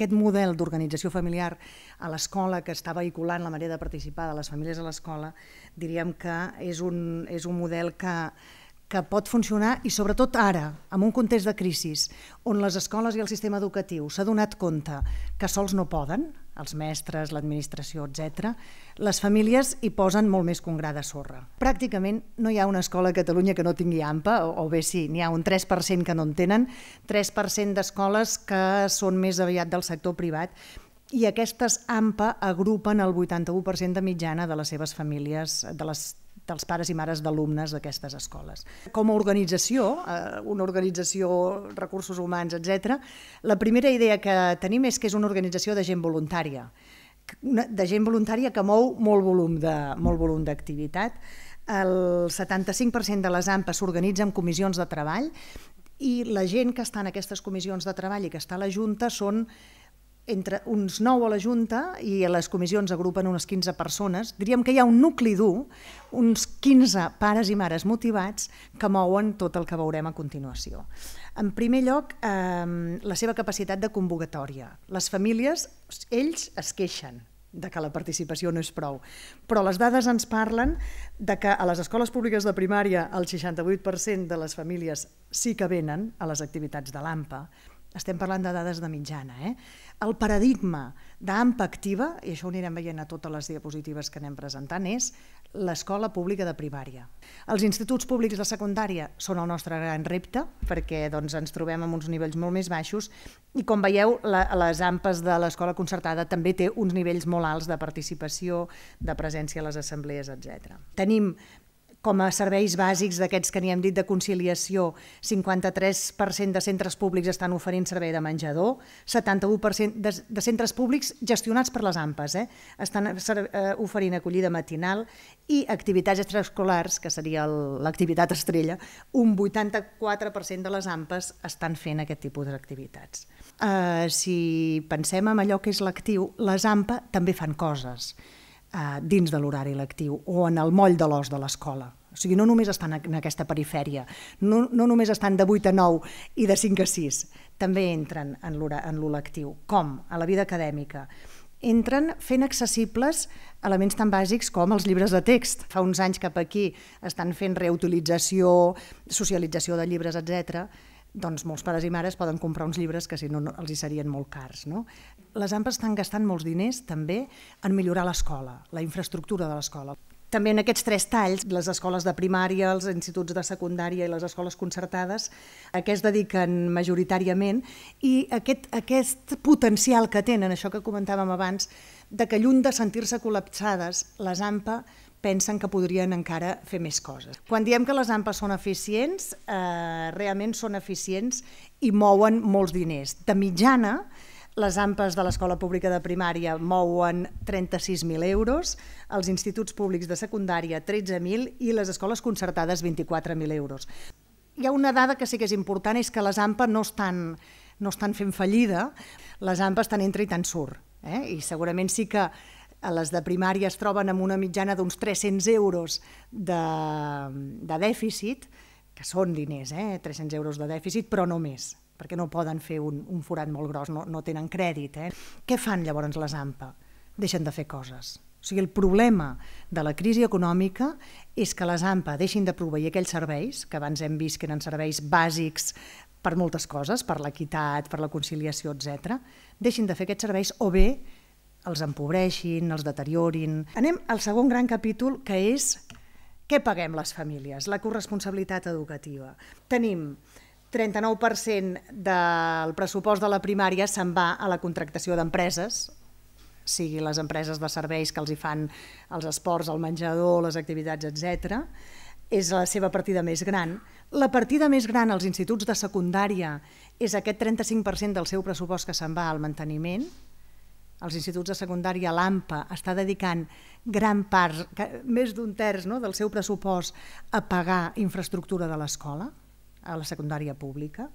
aquest model d'organització familiar a l'escola que està vehiculant la manera de participar de les famílies a l'escola, diríem que és un, és un model que, que pot funcionar i sobretot ara, en un context de crisi, on les escoles i el sistema educatiu s'ha donat compte que sols no poden, els mestres, l'administració, etc., les famílies hi posen molt més que un gra de sorra. Pràcticament no hi ha una escola a Catalunya que no tingui AMPA, o, bé sí, n'hi ha un 3% que no en tenen, 3% d'escoles que són més aviat del sector privat, i aquestes AMPA agrupen el 81% de mitjana de les seves famílies, de les dels pares i mares d'alumnes d'aquestes escoles. Com a organització, eh, una organització, recursos humans, etc., la primera idea que tenim és que és una organització de gent voluntària, de gent voluntària que mou molt volum de, molt volum d'activitat. El 75% de les AMPA s'organitza en comissions de treball i la gent que està en aquestes comissions de treball i que està a la Junta són entre uns 9 a la Junta i a les comissions agrupen unes 15 persones, diríem que hi ha un nucli dur, uns 15 pares i mares motivats que mouen tot el que veurem a continuació. En primer lloc, eh, la seva capacitat de convocatòria. Les famílies, ells es queixen, de que la participació no és prou. Però les dades ens parlen de que a les escoles públiques de primària el 68% de les famílies sí que venen a les activitats de l'AMPA, estem parlant de dades de mitjana, eh? el paradigma d'AMPA activa, i això ho anirem veient a totes les diapositives que anem presentant, és l'escola pública de primària. Els instituts públics de secundària són el nostre gran repte, perquè doncs, ens trobem amb uns nivells molt més baixos, i com veieu, la, les AMPAs de l'escola concertada també té uns nivells molt alts de participació, de presència a les assemblees, etc. Tenim com a serveis bàsics d'aquests que n'hi hem dit de conciliació, 53% de centres públics estan oferint servei de menjador, 71% de, de centres públics gestionats per les AMPAs eh, estan eh, oferint acollida matinal i activitats extraescolars, que seria l'activitat estrella, un 84% de les AMPAs estan fent aquest tipus d'activitats. Eh, si pensem en allò que és l'actiu, les AMPA també fan coses. Eh, dins de l'horari lectiu o en el moll de l'os de l'escola. O sigui, no només estan en aquesta perifèria, no, no només estan de 8 a 9 i de 5 a 6, també entren en l'ho lectiu. Com? A la vida acadèmica. Entren fent accessibles elements tan bàsics com els llibres de text. Fa uns anys cap aquí estan fent reutilització, socialització de llibres, etc doncs molts pares i mares poden comprar uns llibres que si no, no els hi serien molt cars. No? Les AMPA estan gastant molts diners també en millorar l'escola, la infraestructura de l'escola. També en aquests tres talls, les escoles de primària, els instituts de secundària i les escoles concertades, a què es dediquen majoritàriament, i aquest, aquest potencial que tenen, això que comentàvem abans, de que lluny de sentir-se col·lapsades, les AMPA pensen que podrien encara fer més coses. Quan diem que les AMPA són eficients, eh, realment són eficients i mouen molts diners. De mitjana, les AMPAs de l'Escola Pública de Primària mouen 36.000 euros, els instituts públics de secundària 13.000 i les escoles concertades 24.000 euros. Hi ha una dada que sí que és important, és que les AMPA no estan, no estan fent fallida, les AMPA estan entra i tan surt. Eh? I segurament sí que a les de primària es troben amb una mitjana d'uns 300 euros de, de dèficit, que són diners, eh? 300 euros de dèficit, però no més, perquè no poden fer un, un forat molt gros, no, no tenen crèdit. Eh? Què fan llavors les AMPA? Deixen de fer coses. O sigui, el problema de la crisi econòmica és que les AMPA deixin de proveir aquells serveis, que abans hem vist que eren serveis bàsics per moltes coses, per l'equitat, per la conciliació, etc. deixin de fer aquests serveis o bé els empobreixin, els deteriorin. Anem al segon gran capítol, que és què paguem les famílies, la corresponsabilitat educativa. Tenim 39% del pressupost de la primària se'n va a la contractació d'empreses, sigui les empreses de serveis que els hi fan els esports, el menjador, les activitats, etc. És la seva partida més gran. La partida més gran als instituts de secundària és aquest 35% del seu pressupost que se'n va al manteniment, als instituts de secundària l'AMPA està dedicant gran part, més d'un terç no, del seu pressupost a pagar infraestructura de l'escola, a la secundària pública,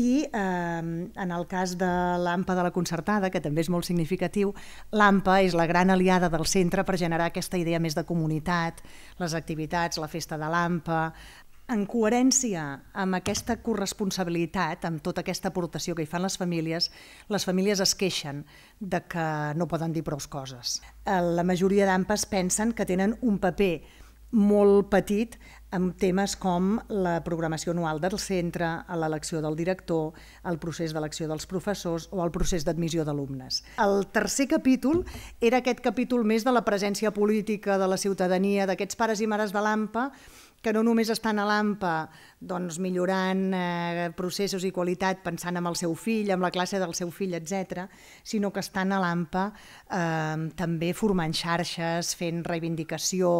i eh, en el cas de l'AMPA de la concertada, que també és molt significatiu, l'AMPA és la gran aliada del centre per generar aquesta idea més de comunitat, les activitats, la festa de l'AMPA, en coherència amb aquesta corresponsabilitat, amb tota aquesta aportació que hi fan les famílies, les famílies es queixen de que no poden dir prou coses. Eh, la majoria d'AMPAs pensen que tenen un paper molt petit amb temes com la programació anual del centre, l'elecció del director, el procés d'elecció dels professors o el procés d'admissió d'alumnes. El tercer capítol era aquest capítol més de la presència política de la ciutadania, d'aquests pares i mares de l'AMPA, que no només estan a l'AMPA doncs, millorant eh, processos i qualitat pensant en el seu fill, en la classe del seu fill, etc, sinó que estan a l'AMPA eh, també formant xarxes, fent reivindicació,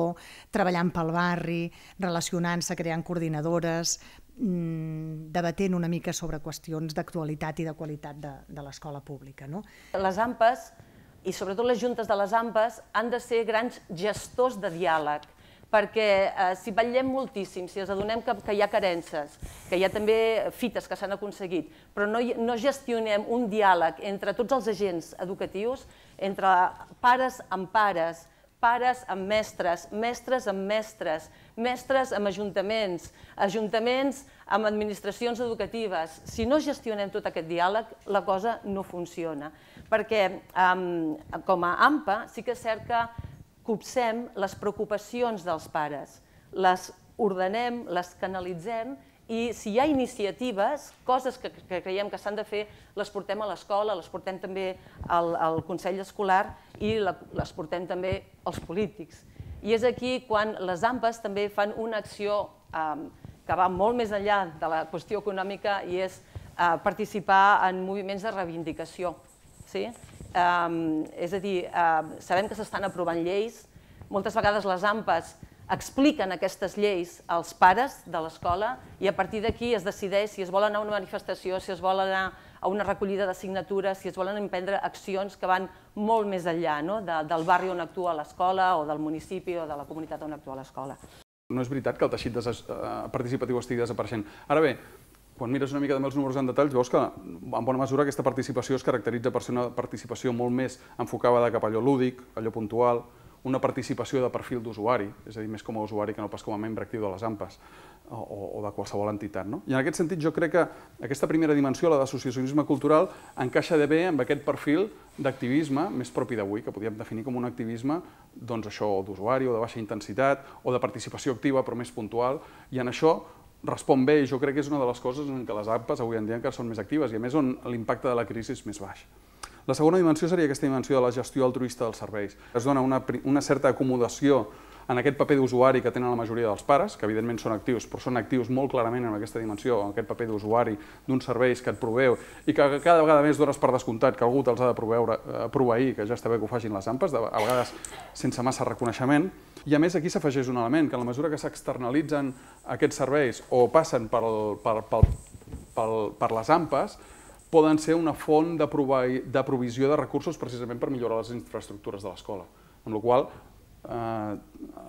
treballant pel barri, relacionant-se, creant coordinadores, mm, debatent una mica sobre qüestions d'actualitat i de qualitat de, de l'escola pública. No? Les AMPAs i sobretot les juntes de les AMPAs han de ser grans gestors de diàleg, perquè eh, si vetllem moltíssim, si ens adonem que, que hi ha carences, que hi ha també fites que s'han aconseguit, però no, no gestionem un diàleg entre tots els agents educatius, entre pares amb pares, pares amb mestres, mestres amb mestres, mestres amb ajuntaments, ajuntaments amb administracions educatives. Si no gestionem tot aquest diàleg, la cosa no funciona. Perquè ehm, com a AMPA sí que és cert que copsem les preocupacions dels pares, les ordenem, les canalitzem i si hi ha iniciatives, coses que, que creiem que s'han de fer, les portem a l'escola, les portem també al, al Consell Escolar i la, les portem també als polítics. I és aquí quan les AMPAs també fan una acció eh, que va molt més enllà de la qüestió econòmica i és eh, participar en moviments de reivindicació. Sí? és a dir, sabem que s'estan aprovant lleis, moltes vegades les AMPAs expliquen aquestes lleis als pares de l'escola i a partir d'aquí es decideix si es vol anar a una manifestació, si es vol anar a una recollida de signatures, si es volen emprendre accions que van molt més enllà no? de, del barri on actua l'escola o del municipi o de la comunitat on actua l'escola. No és veritat que el teixit eh, participatiu estigui desapareixent. Ara bé, quan mires una mica també els números en detalls, veus que en bona mesura aquesta participació es caracteritza per ser una participació molt més enfocada cap allò lúdic, allò puntual, una participació de perfil d'usuari, és a dir, més com a usuari que no pas com a membre actiu de les AMPAs o, o de qualsevol entitat. No? I en aquest sentit jo crec que aquesta primera dimensió, la d'associacionisme cultural, encaixa de bé amb aquest perfil d'activisme més propi d'avui, que podríem definir com un activisme doncs això d'usuari o de baixa intensitat o de participació activa però més puntual, i en això respon bé i jo crec que és una de les coses en què les APPs avui en dia encara són més actives i a més on l'impacte de la crisi és més baix. La segona dimensió seria aquesta dimensió de la gestió altruista dels serveis. Es dona una, una certa acomodació en aquest paper d'usuari que tenen la majoria dels pares, que evidentment són actius, però són actius molt clarament en aquesta dimensió, en aquest paper d'usuari d'uns serveis que et proveu i que cada vegada més dones per descomptat que algú te'ls ha de proveure, eh, proveir, que ja està bé que ho facin les ampes, de, a vegades sense massa reconeixement. I a més aquí s'afegeix un element, que a la mesura que s'externalitzen aquests serveis o passen per, per, per, per, per les ampes, poden ser una font de, provi de provisió de recursos precisament per millorar les infraestructures de l'escola. Amb la qual eh,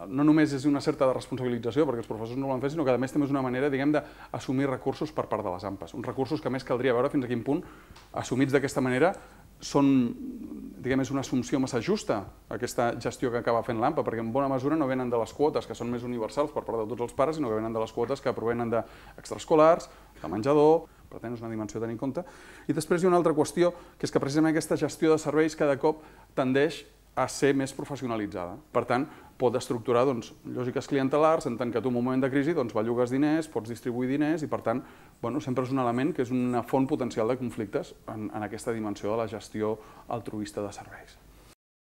no només és una certa responsabilització, perquè els professors no ho van fer, sinó que a més també és una manera, diguem, d'assumir recursos per part de les AMPAs. Uns recursos que més caldria veure fins a quin punt, assumits d'aquesta manera, són, diguem, és una assumpció massa justa, aquesta gestió que acaba fent l'AMPA, perquè en bona mesura no venen de les quotes, que són més universals per part de tots els pares, sinó que venen de les quotes que provenen d'extraescolars, de menjador, per tant, és una dimensió a tenir en compte. I després hi ha una altra qüestió, que és que precisament aquesta gestió de serveis cada cop tendeix a ser més professionalitzada. Per tant, pot estructurar doncs, lògiques clientelars, en tant que tu en un moment de crisi doncs, bellugues diners, pots distribuir diners i per tant bueno, sempre és un element que és una font potencial de conflictes en, en aquesta dimensió de la gestió altruista de serveis.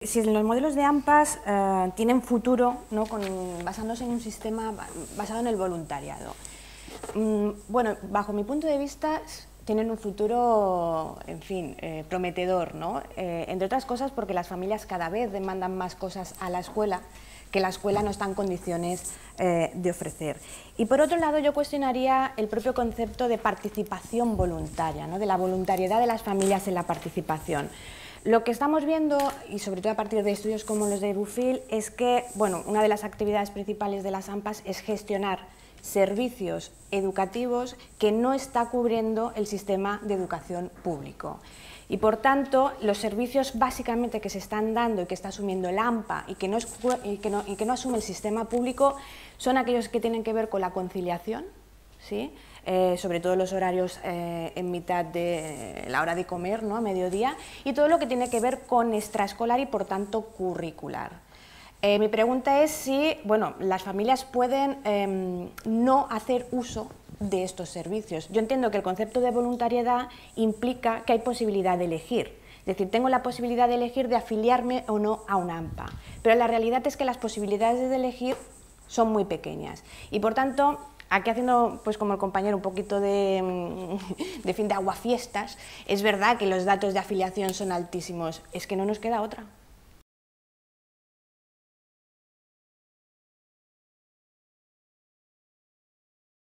Si los modelos de AMPAS eh, tienen futuro ¿no? Con, basándose en un sistema basado en el voluntariado, mm, bueno, bajo mi punto de vista tienen un futuro, en fin, eh, prometedor, ¿no? Eh, entre otras cosas porque las familias cada vez demandan más cosas a la escuela que la escuela no está en condiciones eh, de ofrecer. Y por otro lado, yo cuestionaría el propio concepto de participación voluntaria, ¿no? de la voluntariedad de las familias en la participación. Lo que estamos viendo, y sobre todo a partir de estudios como los de Bufil, es que bueno, una de las actividades principales de las AMPAs es gestionar servicios educativos que no está cubriendo el sistema de educación público. Y por tanto, los servicios básicamente que se están dando y que está asumiendo el AMPA y que no, asume el sistema público son aquellos que tienen que ver con la conciliación, ¿sí? Eh, sobre todo los horarios eh, en mitad de la hora de comer, ¿no? a mediodía, y todo lo que tiene que ver con extraescolar y por tanto curricular. Eh, mi pregunta es si, bueno, las familias pueden em, no hacer uso de estos servicios. Yo entiendo que el concepto de voluntariedad implica que hay posibilidad de elegir. Es decir, tengo la posibilidad de elegir de afiliarme o no a una AMPA. Pero la realidad es que las posibilidades de elegir son muy pequeñas. Y por tanto, aquí haciendo, pues, como el compañero, un poquito de, mm, de fin de aguafiestas, es verdad que los datos de afiliación son altísimos. Es que no nos queda otra.